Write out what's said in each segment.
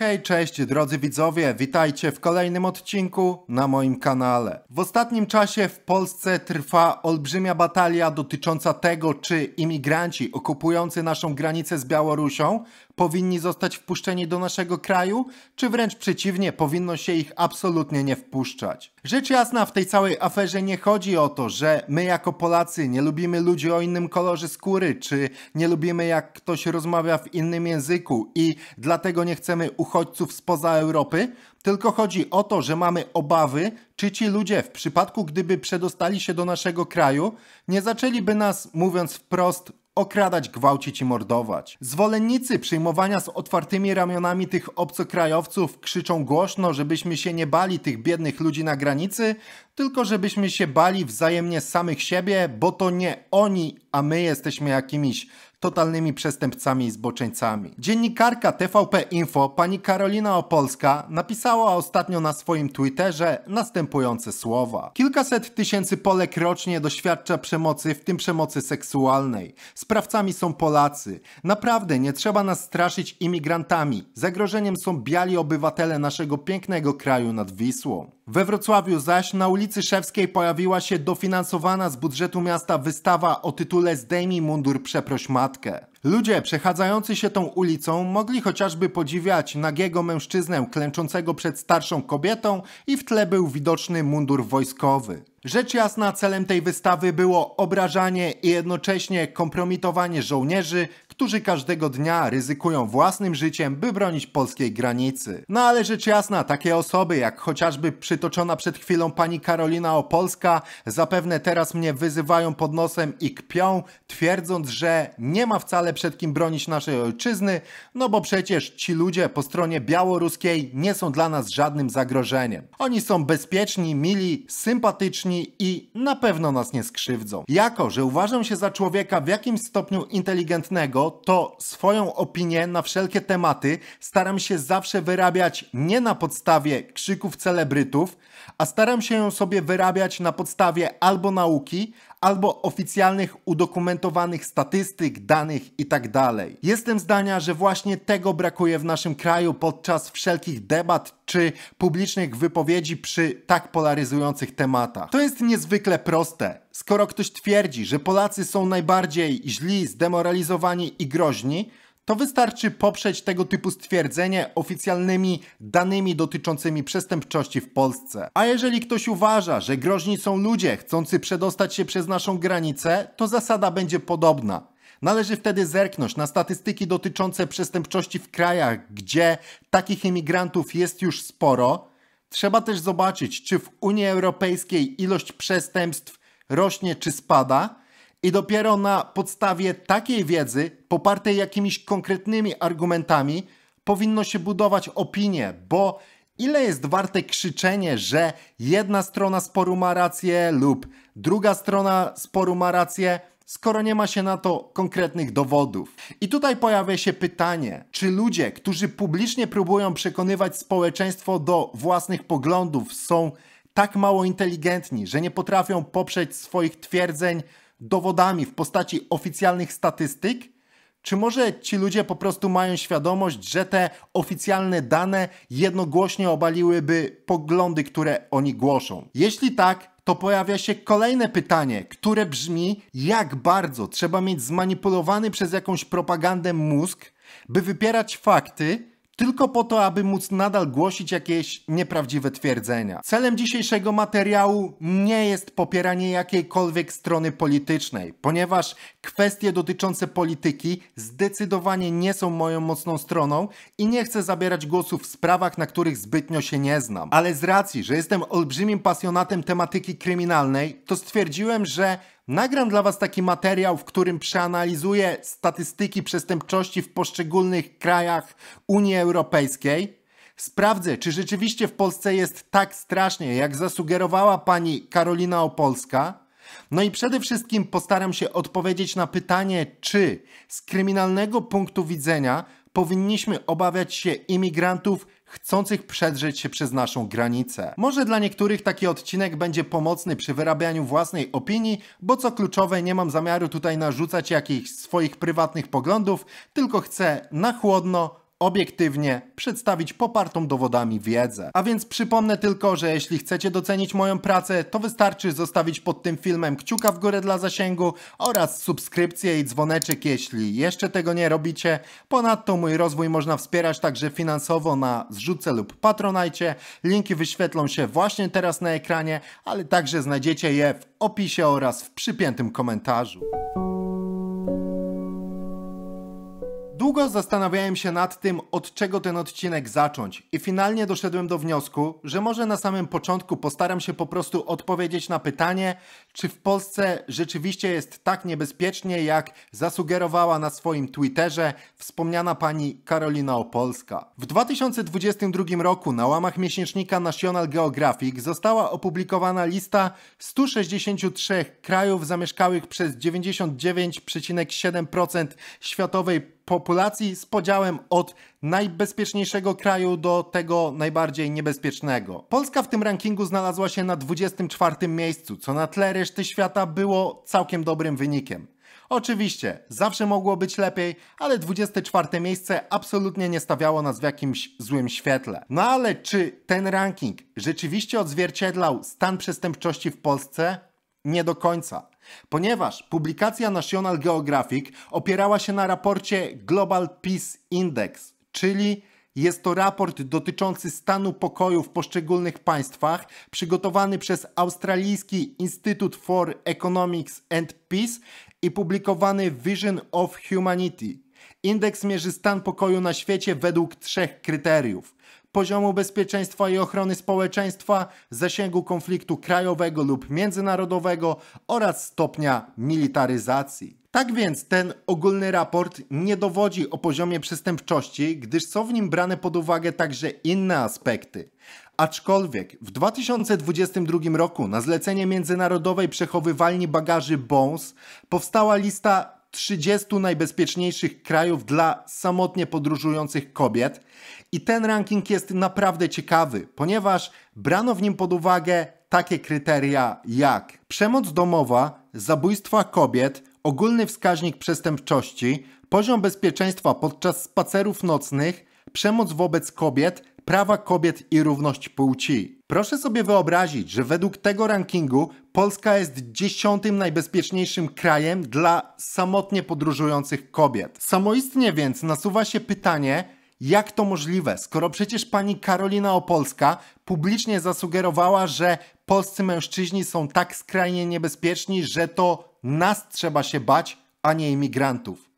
Hej, cześć drodzy widzowie, witajcie w kolejnym odcinku na moim kanale. W ostatnim czasie w Polsce trwa olbrzymia batalia dotycząca tego, czy imigranci okupujący naszą granicę z Białorusią powinni zostać wpuszczeni do naszego kraju, czy wręcz przeciwnie, powinno się ich absolutnie nie wpuszczać. Rzecz jasna, w tej całej aferze nie chodzi o to, że my jako Polacy nie lubimy ludzi o innym kolorze skóry, czy nie lubimy jak ktoś rozmawia w innym języku i dlatego nie chcemy uchodźców spoza Europy, tylko chodzi o to, że mamy obawy, czy ci ludzie w przypadku gdyby przedostali się do naszego kraju, nie zaczęliby nas, mówiąc wprost, okradać, gwałcić i mordować. Zwolennicy przyjmowania z otwartymi ramionami tych obcokrajowców krzyczą głośno, żebyśmy się nie bali tych biednych ludzi na granicy, tylko żebyśmy się bali wzajemnie samych siebie, bo to nie oni, a my jesteśmy jakimiś totalnymi przestępcami i zboczeńcami. Dziennikarka TVP Info, pani Karolina Opolska, napisała ostatnio na swoim Twitterze następujące słowa. Kilkaset tysięcy Polek rocznie doświadcza przemocy, w tym przemocy seksualnej. Sprawcami są Polacy. Naprawdę nie trzeba nas straszyć imigrantami. Zagrożeniem są biali obywatele naszego pięknego kraju nad Wisłą. We Wrocławiu zaś na ulicy ulicy Szewskiej pojawiła się dofinansowana z budżetu miasta wystawa o tytule Zdejmij mundur, przeproś matkę. Ludzie przechadzający się tą ulicą mogli chociażby podziwiać nagiego mężczyznę klęczącego przed starszą kobietą i w tle był widoczny mundur wojskowy. Rzecz jasna celem tej wystawy było obrażanie i jednocześnie kompromitowanie żołnierzy, którzy każdego dnia ryzykują własnym życiem, by bronić polskiej granicy. No ale rzecz jasna, takie osoby jak chociażby przytoczona przed chwilą pani Karolina Opolska zapewne teraz mnie wyzywają pod nosem i kpią, twierdząc, że nie ma wcale ale przed kim bronić naszej ojczyzny, no bo przecież ci ludzie po stronie białoruskiej nie są dla nas żadnym zagrożeniem. Oni są bezpieczni, mili, sympatyczni i na pewno nas nie skrzywdzą. Jako, że uważam się za człowieka w jakimś stopniu inteligentnego, to swoją opinię na wszelkie tematy staram się zawsze wyrabiać nie na podstawie krzyków celebrytów, a staram się ją sobie wyrabiać na podstawie albo nauki, albo oficjalnych udokumentowanych statystyk, danych itd. Tak Jestem zdania, że właśnie tego brakuje w naszym kraju podczas wszelkich debat czy publicznych wypowiedzi przy tak polaryzujących tematach. To jest niezwykle proste. Skoro ktoś twierdzi, że Polacy są najbardziej źli, zdemoralizowani i groźni, to wystarczy poprzeć tego typu stwierdzenie oficjalnymi danymi dotyczącymi przestępczości w Polsce. A jeżeli ktoś uważa, że groźni są ludzie chcący przedostać się przez naszą granicę, to zasada będzie podobna. Należy wtedy zerknąć na statystyki dotyczące przestępczości w krajach, gdzie takich imigrantów jest już sporo. Trzeba też zobaczyć, czy w Unii Europejskiej ilość przestępstw rośnie czy spada i dopiero na podstawie takiej wiedzy, popartej jakimiś konkretnymi argumentami, powinno się budować opinię, bo ile jest warte krzyczenie, że jedna strona sporu ma rację lub druga strona sporu ma rację, skoro nie ma się na to konkretnych dowodów. I tutaj pojawia się pytanie, czy ludzie, którzy publicznie próbują przekonywać społeczeństwo do własnych poglądów, są tak mało inteligentni, że nie potrafią poprzeć swoich twierdzeń dowodami w postaci oficjalnych statystyk? Czy może ci ludzie po prostu mają świadomość, że te oficjalne dane jednogłośnie obaliłyby poglądy, które oni głoszą? Jeśli tak, to pojawia się kolejne pytanie, które brzmi: jak bardzo trzeba mieć zmanipulowany przez jakąś propagandę mózg, by wypierać fakty, tylko po to, aby móc nadal głosić jakieś nieprawdziwe twierdzenia. Celem dzisiejszego materiału nie jest popieranie jakiejkolwiek strony politycznej, ponieważ kwestie dotyczące polityki zdecydowanie nie są moją mocną stroną i nie chcę zabierać głosu w sprawach, na których zbytnio się nie znam. Ale z racji, że jestem olbrzymim pasjonatem tematyki kryminalnej, to stwierdziłem, że Nagram dla Was taki materiał, w którym przeanalizuję statystyki przestępczości w poszczególnych krajach Unii Europejskiej. Sprawdzę, czy rzeczywiście w Polsce jest tak strasznie, jak zasugerowała pani Karolina Opolska. No i przede wszystkim postaram się odpowiedzieć na pytanie, czy z kryminalnego punktu widzenia powinniśmy obawiać się imigrantów chcących przedrzeć się przez naszą granicę. Może dla niektórych taki odcinek będzie pomocny przy wyrabianiu własnej opinii, bo co kluczowe nie mam zamiaru tutaj narzucać jakichś swoich prywatnych poglądów, tylko chcę na chłodno obiektywnie przedstawić popartą dowodami wiedzę. A więc przypomnę tylko, że jeśli chcecie docenić moją pracę, to wystarczy zostawić pod tym filmem kciuka w górę dla zasięgu oraz subskrypcję i dzwoneczek, jeśli jeszcze tego nie robicie. Ponadto mój rozwój można wspierać także finansowo na zrzutce lub patronajcie. Linki wyświetlą się właśnie teraz na ekranie, ale także znajdziecie je w opisie oraz w przypiętym komentarzu. Długo zastanawiałem się nad tym, od czego ten odcinek zacząć i finalnie doszedłem do wniosku, że może na samym początku postaram się po prostu odpowiedzieć na pytanie, czy w Polsce rzeczywiście jest tak niebezpiecznie, jak zasugerowała na swoim Twitterze wspomniana pani Karolina Opolska. W 2022 roku na łamach miesięcznika National Geographic została opublikowana lista 163 krajów zamieszkałych przez 99,7% światowej populacji z podziałem od najbezpieczniejszego kraju do tego najbardziej niebezpiecznego. Polska w tym rankingu znalazła się na 24 miejscu, co na tle reszty świata było całkiem dobrym wynikiem. Oczywiście, zawsze mogło być lepiej, ale 24 miejsce absolutnie nie stawiało nas w jakimś złym świetle. No ale czy ten ranking rzeczywiście odzwierciedlał stan przestępczości w Polsce? Nie do końca. Ponieważ publikacja National Geographic opierała się na raporcie Global Peace Index, czyli jest to raport dotyczący stanu pokoju w poszczególnych państwach, przygotowany przez Australijski Institute for Economics and Peace i publikowany w Vision of Humanity. Indeks mierzy stan pokoju na świecie według trzech kryteriów: poziomu bezpieczeństwa i ochrony społeczeństwa, zasięgu konfliktu krajowego lub międzynarodowego oraz stopnia militaryzacji. Tak więc ten ogólny raport nie dowodzi o poziomie przestępczości, gdyż są w nim brane pod uwagę także inne aspekty. Aczkolwiek w 2022 roku na zlecenie międzynarodowej przechowywalni bagaży BONS powstała lista 30 najbezpieczniejszych krajów dla samotnie podróżujących kobiet. I ten ranking jest naprawdę ciekawy, ponieważ brano w nim pod uwagę takie kryteria jak przemoc domowa, zabójstwa kobiet, ogólny wskaźnik przestępczości, poziom bezpieczeństwa podczas spacerów nocnych, przemoc wobec kobiet, prawa kobiet i równość płci. Proszę sobie wyobrazić, że według tego rankingu Polska jest dziesiątym najbezpieczniejszym krajem dla samotnie podróżujących kobiet. Samoistnie więc nasuwa się pytanie, jak to możliwe, skoro przecież pani Karolina Opolska publicznie zasugerowała, że polscy mężczyźni są tak skrajnie niebezpieczni, że to nas trzeba się bać, a nie imigrantów.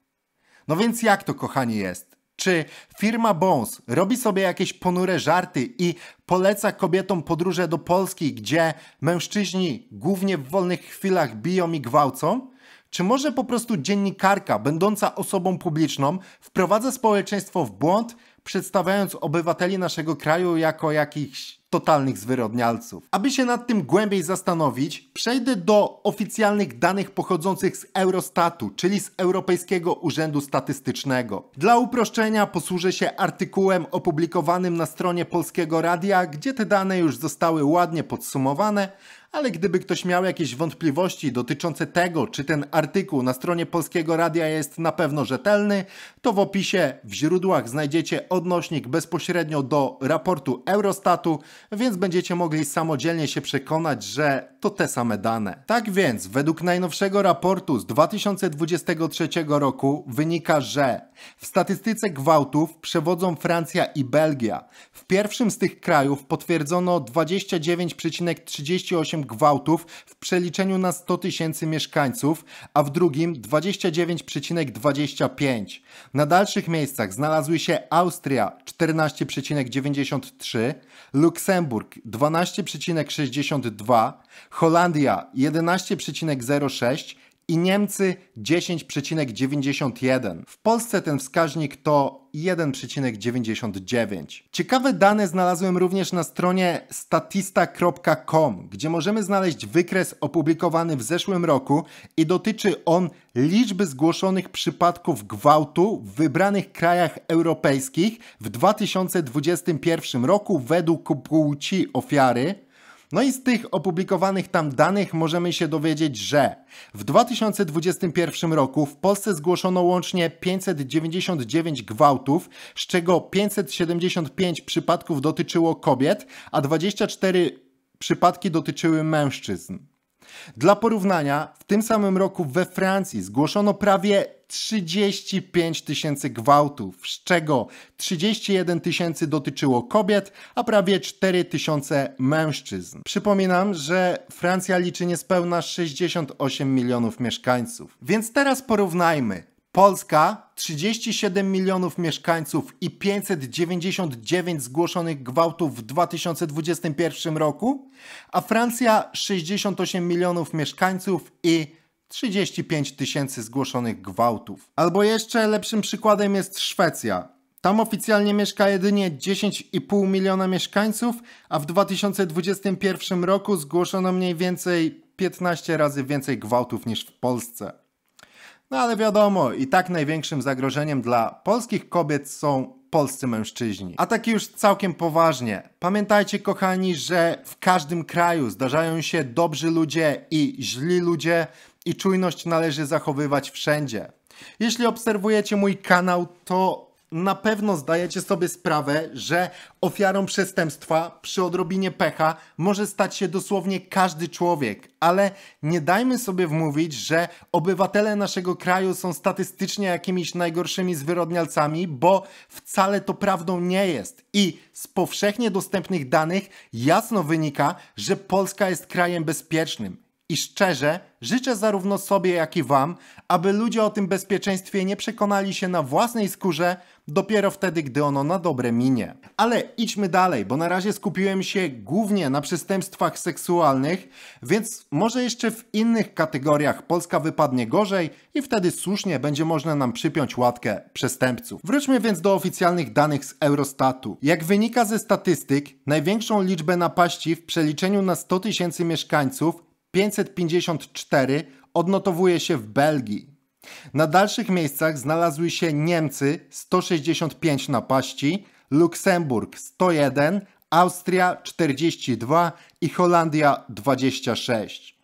No więc jak to, kochani, jest? Czy firma Bones robi sobie jakieś ponure żarty i poleca kobietom podróże do Polski, gdzie mężczyźni głównie w wolnych chwilach biją i gwałcą? Czy może po prostu dziennikarka, będąca osobą publiczną, wprowadza społeczeństwo w błąd, przedstawiając obywateli naszego kraju jako jakichś totalnych zwyrodnialców. Aby się nad tym głębiej zastanowić, przejdę do oficjalnych danych pochodzących z Eurostatu, czyli z Europejskiego Urzędu Statystycznego. Dla uproszczenia posłużę się artykułem opublikowanym na stronie Polskiego Radia, gdzie te dane już zostały ładnie podsumowane, ale gdyby ktoś miał jakieś wątpliwości dotyczące tego, czy ten artykuł na stronie Polskiego Radia jest na pewno rzetelny, to w opisie w źródłach znajdziecie odnośnik bezpośrednio do raportu Eurostatu, więc będziecie mogli samodzielnie się przekonać, że to te same dane. Tak więc, według najnowszego raportu z 2023 roku wynika, że w statystyce gwałtów przewodzą Francja i Belgia. W pierwszym z tych krajów potwierdzono 29,38 gwałtów w przeliczeniu na 100 tysięcy mieszkańców, a w drugim 29,25. Na dalszych miejscach znalazły się Austria 14,93, Luksemburg 12,62, Holandia 11,06 i Niemcy 10,91. W Polsce ten wskaźnik to 1,99. Ciekawe dane znalazłem również na stronie statista.com, gdzie możemy znaleźć wykres opublikowany w zeszłym roku i dotyczy on liczby zgłoszonych przypadków gwałtu w wybranych krajach europejskich w 2021 roku według płci ofiary. No i z tych opublikowanych tam danych możemy się dowiedzieć, że w 2021 roku w Polsce zgłoszono łącznie 599 gwałtów, z czego 575 przypadków dotyczyło kobiet, a 24 przypadki dotyczyły mężczyzn. Dla porównania, w tym samym roku we Francji zgłoszono prawie 35 tysięcy gwałtów, z czego 31 tysięcy dotyczyło kobiet, a prawie 4 tysiące mężczyzn. Przypominam, że Francja liczy niespełna 68 milionów mieszkańców. Więc teraz porównajmy. Polska 37 milionów mieszkańców i 599 zgłoszonych gwałtów w 2021 roku, a Francja 68 milionów mieszkańców i 35 tysięcy zgłoszonych gwałtów. Albo jeszcze lepszym przykładem jest Szwecja. Tam oficjalnie mieszka jedynie 10,5 miliona mieszkańców, a w 2021 roku zgłoszono mniej więcej 15 razy więcej gwałtów niż w Polsce. No ale wiadomo, i tak największym zagrożeniem dla polskich kobiet są polscy mężczyźni. A tak już całkiem poważnie. Pamiętajcie, kochani, że w każdym kraju zdarzają się dobrzy ludzie i źli ludzie, i czujność należy zachowywać wszędzie. Jeśli obserwujecie mój kanał, to na pewno zdajecie sobie sprawę, że ofiarą przestępstwa przy odrobinie pecha może stać się dosłownie każdy człowiek, ale nie dajmy sobie wmówić, że obywatele naszego kraju są statystycznie jakimiś najgorszymi zwyrodnialcami, bo wcale to prawdą nie jest. I z powszechnie dostępnych danych jasno wynika, że Polska jest krajem bezpiecznym. I szczerze życzę zarówno sobie, jak i Wam, aby ludzie o tym bezpieczeństwie nie przekonali się na własnej skórze dopiero wtedy, gdy ono na dobre minie. Ale idźmy dalej, bo na razie skupiłem się głównie na przestępstwach seksualnych, więc może jeszcze w innych kategoriach Polska wypadnie gorzej i wtedy słusznie będzie można nam przypiąć łatkę przestępców. Wróćmy więc do oficjalnych danych z Eurostatu. Jak wynika ze statystyk, największą liczbę napaści w przeliczeniu na 100 tysięcy mieszkańców 554 odnotowuje się w Belgii. Na dalszych miejscach znalazły się Niemcy 165 napaści, Luksemburg 101, Austria 42 i Holandia 26.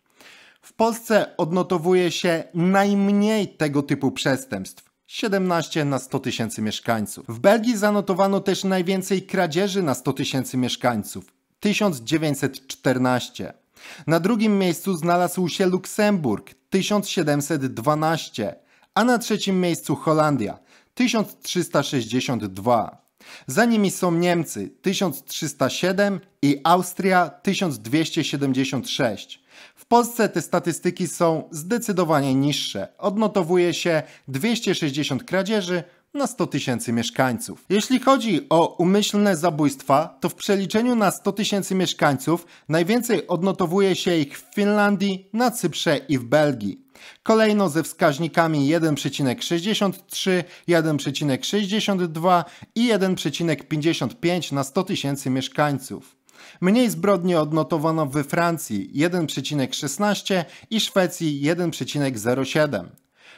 W Polsce odnotowuje się najmniej tego typu przestępstw. 17 na 100 tysięcy mieszkańców. W Belgii zanotowano też najwięcej kradzieży na 100 tysięcy mieszkańców 1914. Na drugim miejscu znalazł się Luksemburg 1712, a na trzecim miejscu Holandia 1362. Za nimi są Niemcy 1307 i Austria 1276. W Polsce te statystyki są zdecydowanie niższe. Odnotowuje się 260 kradzieży, na 100 tysięcy mieszkańców. Jeśli chodzi o umyślne zabójstwa, to w przeliczeniu na 100 tysięcy mieszkańców najwięcej odnotowuje się ich w Finlandii, na Cyprze i w Belgii. Kolejno ze wskaźnikami 1,63, 1,62 i 1,55 na 100 tysięcy mieszkańców. Mniej zbrodni odnotowano we Francji 1,16 i Szwecji 1,07.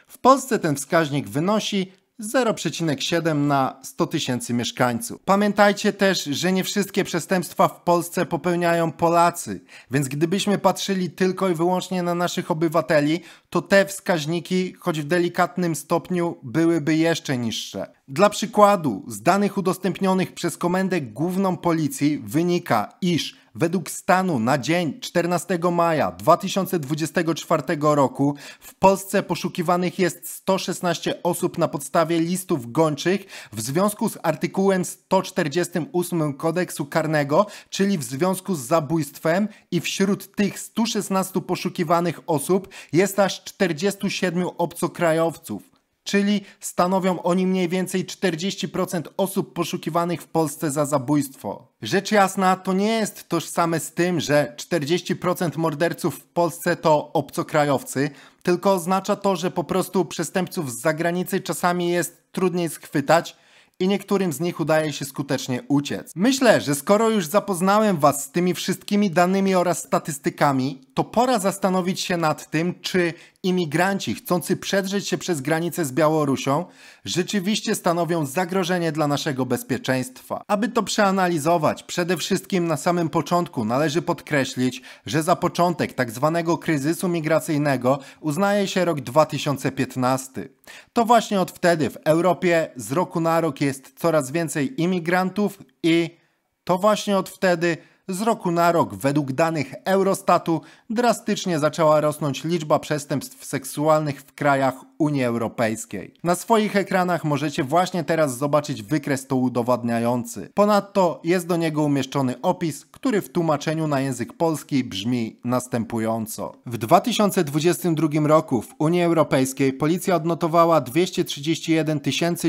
W Polsce ten wskaźnik wynosi 0,7 na 100 tysięcy mieszkańców. Pamiętajcie też, że nie wszystkie przestępstwa w Polsce popełniają Polacy, więc gdybyśmy patrzyli tylko i wyłącznie na naszych obywateli, to te wskaźniki, choć w delikatnym stopniu, byłyby jeszcze niższe. Dla przykładu, z danych udostępnionych przez Komendę Główną Policji wynika, iż według stanu na dzień 14 maja 2024 roku w Polsce poszukiwanych jest 116 osób na podstawie listów gończych w związku z artykułem 148 kodeksu karnego, czyli w związku z zabójstwem i wśród tych 116 poszukiwanych osób jest aż 47 obcokrajowców czyli stanowią oni mniej więcej 40% osób poszukiwanych w Polsce za zabójstwo. Rzecz jasna, to nie jest tożsame z tym, że 40% morderców w Polsce to obcokrajowcy, tylko oznacza to, że po prostu przestępców z zagranicy czasami jest trudniej schwytać, i niektórym z nich udaje się skutecznie uciec. Myślę, że skoro już zapoznałem Was z tymi wszystkimi danymi oraz statystykami, to pora zastanowić się nad tym, czy imigranci chcący przedrzeć się przez granicę z Białorusią rzeczywiście stanowią zagrożenie dla naszego bezpieczeństwa. Aby to przeanalizować, przede wszystkim na samym początku należy podkreślić, że za początek tak zwanego kryzysu migracyjnego uznaje się rok 2015. To właśnie od wtedy w Europie z roku na rok jest jest coraz więcej imigrantów i to właśnie od wtedy z roku na rok według danych Eurostatu drastycznie zaczęła rosnąć liczba przestępstw seksualnych w krajach Unii Europejskiej. Na swoich ekranach możecie właśnie teraz zobaczyć wykres to udowadniający. Ponadto jest do niego umieszczony opis, który w tłumaczeniu na język polski brzmi następująco. W 2022 roku w Unii Europejskiej policja odnotowała 231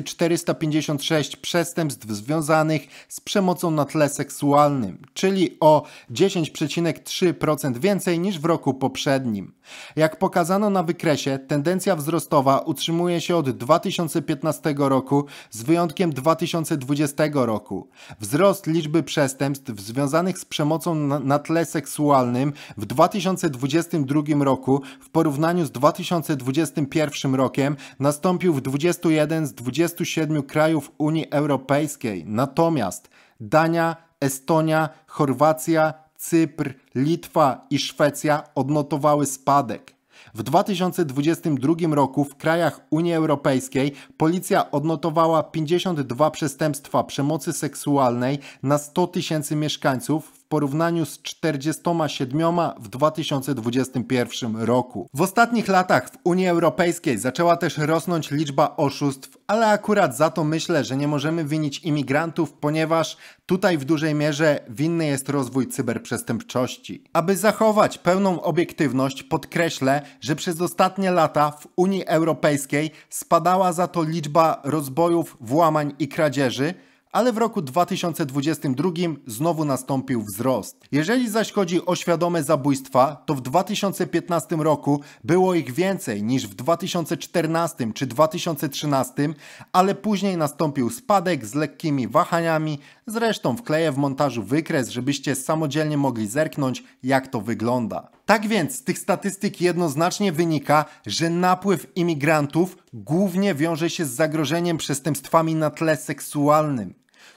456 przestępstw związanych z przemocą na tle seksualnym, czyli o 10,3% więcej niż w roku poprzednim. Jak pokazano na wykresie, tendencja wzrostowa utrzymuje się od 2015 roku z wyjątkiem 2020 roku. Wzrost liczby przestępstw związanych z przemocą na, na tle seksualnym w 2022 roku w porównaniu z 2021 rokiem nastąpił w 21 z 27 krajów Unii Europejskiej. Natomiast Dania, Estonia, Chorwacja, Cypr, Litwa i Szwecja odnotowały spadek. W 2022 roku w krajach Unii Europejskiej policja odnotowała 52 przestępstwa przemocy seksualnej na 100 tysięcy mieszkańców, porównaniu z 47 w 2021 roku. W ostatnich latach w Unii Europejskiej zaczęła też rosnąć liczba oszustw, ale akurat za to myślę, że nie możemy winić imigrantów, ponieważ tutaj w dużej mierze winny jest rozwój cyberprzestępczości. Aby zachować pełną obiektywność, podkreślę, że przez ostatnie lata w Unii Europejskiej spadała za to liczba rozbojów, włamań i kradzieży, ale w roku 2022 znowu nastąpił wzrost. Jeżeli zaś chodzi o świadome zabójstwa, to w 2015 roku było ich więcej niż w 2014 czy 2013, ale później nastąpił spadek z lekkimi wahaniami. Zresztą wkleję w montażu wykres, żebyście samodzielnie mogli zerknąć, jak to wygląda. Tak więc z tych statystyk jednoznacznie wynika, że napływ imigrantów głównie wiąże się z zagrożeniem przestępstwami na tle seksualnym.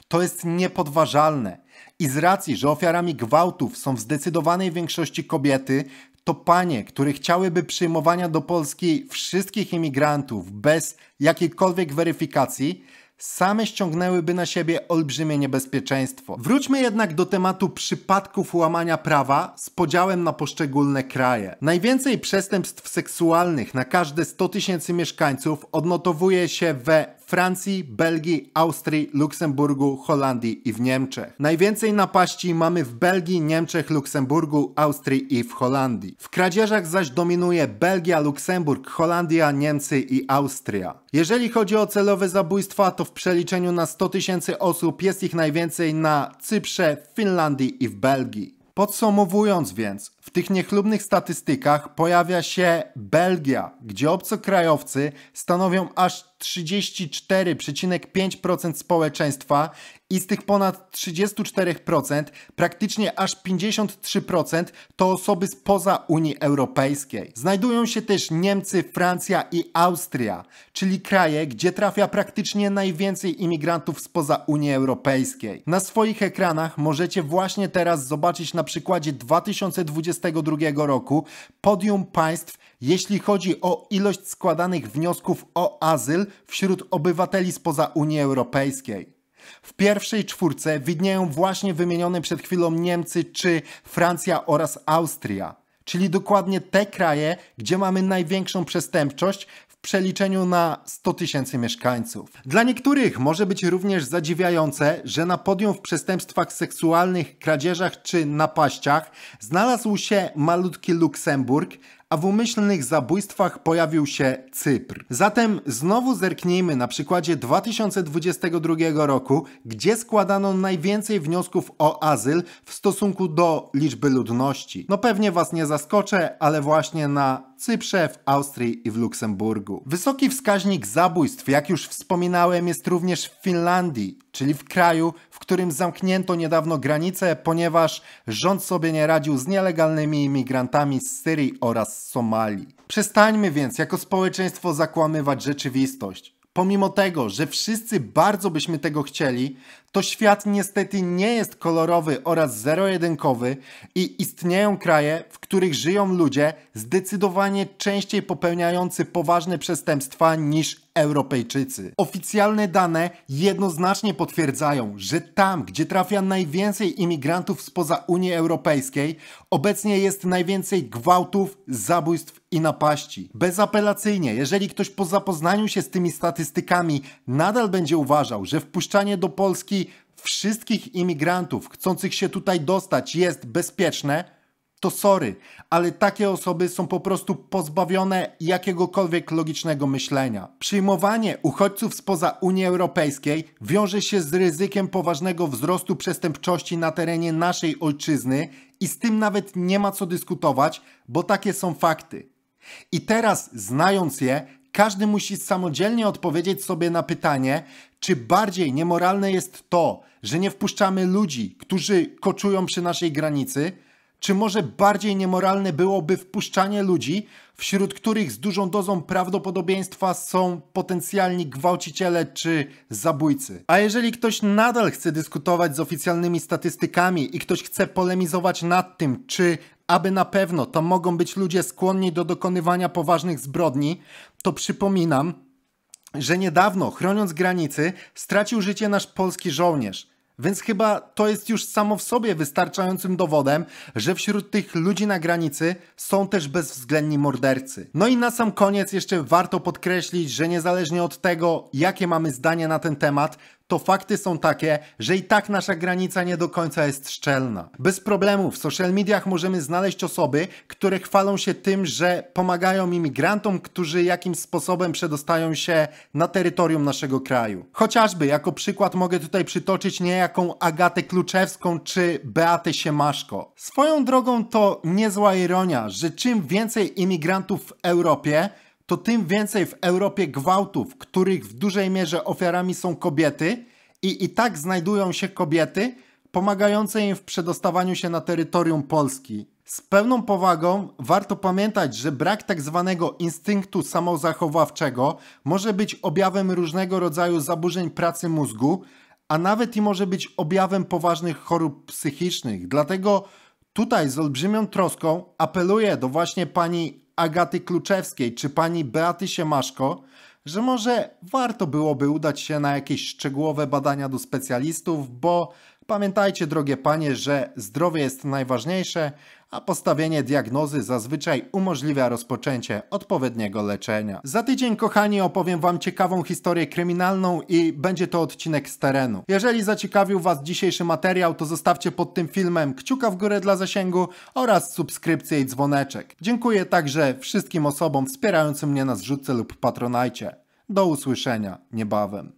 To jest niepodważalne. I z racji, że ofiarami gwałtów są w zdecydowanej większości kobiety, to panie, które chciałyby przyjmowania do Polski wszystkich imigrantów bez jakiejkolwiek weryfikacji, same ściągnęłyby na siebie olbrzymie niebezpieczeństwo. Wróćmy jednak do tematu przypadków łamania prawa z podziałem na poszczególne kraje. Najwięcej przestępstw seksualnych na każde 100 tysięcy mieszkańców odnotowuje się we Francji, Belgii, Austrii, Luksemburgu, Holandii i w Niemczech. Najwięcej napaści mamy w Belgii, Niemczech, Luksemburgu, Austrii i w Holandii. W kradzieżach zaś dominuje Belgia, Luksemburg, Holandia, Niemcy i Austria. Jeżeli chodzi o celowe zabójstwa, to w przeliczeniu na 100 tysięcy osób jest ich najwięcej na Cyprze, Finlandii i w Belgii. Podsumowując więc, w tych niechlubnych statystykach pojawia się Belgia, gdzie obcokrajowcy stanowią aż 34,5% społeczeństwa i z tych ponad 34% praktycznie aż 53% to osoby spoza Unii Europejskiej. Znajdują się też Niemcy, Francja i Austria, czyli kraje, gdzie trafia praktycznie najwięcej imigrantów spoza Unii Europejskiej. Na swoich ekranach możecie właśnie teraz zobaczyć na przykładzie 2022 roku podium państw, jeśli chodzi o ilość składanych wniosków o azyl wśród obywateli spoza Unii Europejskiej. W pierwszej czwórce widnieją właśnie wymienione przed chwilą Niemcy czy Francja oraz Austria, czyli dokładnie te kraje, gdzie mamy największą przestępczość w przeliczeniu na 100 tysięcy mieszkańców. Dla niektórych może być również zadziwiające, że na podium w przestępstwach seksualnych, kradzieżach czy napaściach znalazł się malutki Luksemburg, a w umyślnych zabójstwach pojawił się Cypr. Zatem znowu zerknijmy na przykładzie 2022 roku, gdzie składano najwięcej wniosków o azyl w stosunku do liczby ludności. No pewnie was nie zaskoczę, ale właśnie na Cyprze, w Austrii i w Luksemburgu. Wysoki wskaźnik zabójstw, jak już wspominałem, jest również w Finlandii, czyli w kraju, w którym zamknięto niedawno granice, ponieważ rząd sobie nie radził z nielegalnymi imigrantami z Syrii oraz Somalii. Przestańmy więc jako społeczeństwo zakłamywać rzeczywistość. Pomimo tego, że wszyscy bardzo byśmy tego chcieli, to świat niestety nie jest kolorowy oraz zero-jedynkowy i istnieją kraje, w których żyją ludzie zdecydowanie częściej popełniający poważne przestępstwa niż Europejczycy. Oficjalne dane jednoznacznie potwierdzają, że tam, gdzie trafia najwięcej imigrantów spoza Unii Europejskiej, obecnie jest najwięcej gwałtów, zabójstw i napaści. Bezapelacyjnie, jeżeli ktoś po zapoznaniu się z tymi statystykami nadal będzie uważał, że wpuszczanie do Polski wszystkich imigrantów chcących się tutaj dostać jest bezpieczne, to sorry, ale takie osoby są po prostu pozbawione jakiegokolwiek logicznego myślenia. Przyjmowanie uchodźców spoza Unii Europejskiej wiąże się z ryzykiem poważnego wzrostu przestępczości na terenie naszej ojczyzny i z tym nawet nie ma co dyskutować, bo takie są fakty. I teraz, znając je, każdy musi samodzielnie odpowiedzieć sobie na pytanie, czy bardziej niemoralne jest to, że nie wpuszczamy ludzi, którzy koczują przy naszej granicy? Czy może bardziej niemoralne byłoby wpuszczanie ludzi, wśród których z dużą dozą prawdopodobieństwa są potencjalni gwałciciele czy zabójcy? A jeżeli ktoś nadal chce dyskutować z oficjalnymi statystykami i ktoś chce polemizować nad tym, czy aby na pewno to mogą być ludzie skłonni do dokonywania poważnych zbrodni, to przypominam, że niedawno, chroniąc granicy, stracił życie nasz polski żołnierz. Więc chyba to jest już samo w sobie wystarczającym dowodem, że wśród tych ludzi na granicy są też bezwzględni mordercy. No i na sam koniec jeszcze warto podkreślić, że niezależnie od tego, jakie mamy zdanie na ten temat, to fakty są takie, że i tak nasza granica nie do końca jest szczelna. Bez problemu w social mediach możemy znaleźć osoby, które chwalą się tym, że pomagają imigrantom, którzy jakimś sposobem przedostają się na terytorium naszego kraju. Chociażby jako przykład mogę tutaj przytoczyć niejaką Agatę Kluczewską czy Beatę Siemaszko. Swoją drogą to niezła ironia, że czym więcej imigrantów w Europie, to tym więcej w Europie gwałtów, których w dużej mierze ofiarami są kobiety i i tak znajdują się kobiety pomagające im w przedostawaniu się na terytorium Polski. Z pełną powagą warto pamiętać, że brak tak zwanego instynktu samozachowawczego może być objawem różnego rodzaju zaburzeń pracy mózgu, a nawet i może być objawem poważnych chorób psychicznych. Dlatego tutaj z olbrzymią troską apeluję do właśnie pani Agaty Kluczewskiej czy pani Beaty Siemaszko, że może warto byłoby udać się na jakieś szczegółowe badania do specjalistów, bo pamiętajcie, drogie panie, że zdrowie jest najważniejsze, a postawienie diagnozy zazwyczaj umożliwia rozpoczęcie odpowiedniego leczenia. Za tydzień, kochani, opowiem Wam ciekawą historię kryminalną i będzie to odcinek z terenu. Jeżeli zaciekawił Was dzisiejszy materiał, to zostawcie pod tym filmem kciuka w górę dla zasięgu oraz subskrypcję i dzwoneczek. Dziękuję także wszystkim osobom wspierającym mnie na zrzutce lub patronajcie. Do usłyszenia niebawem.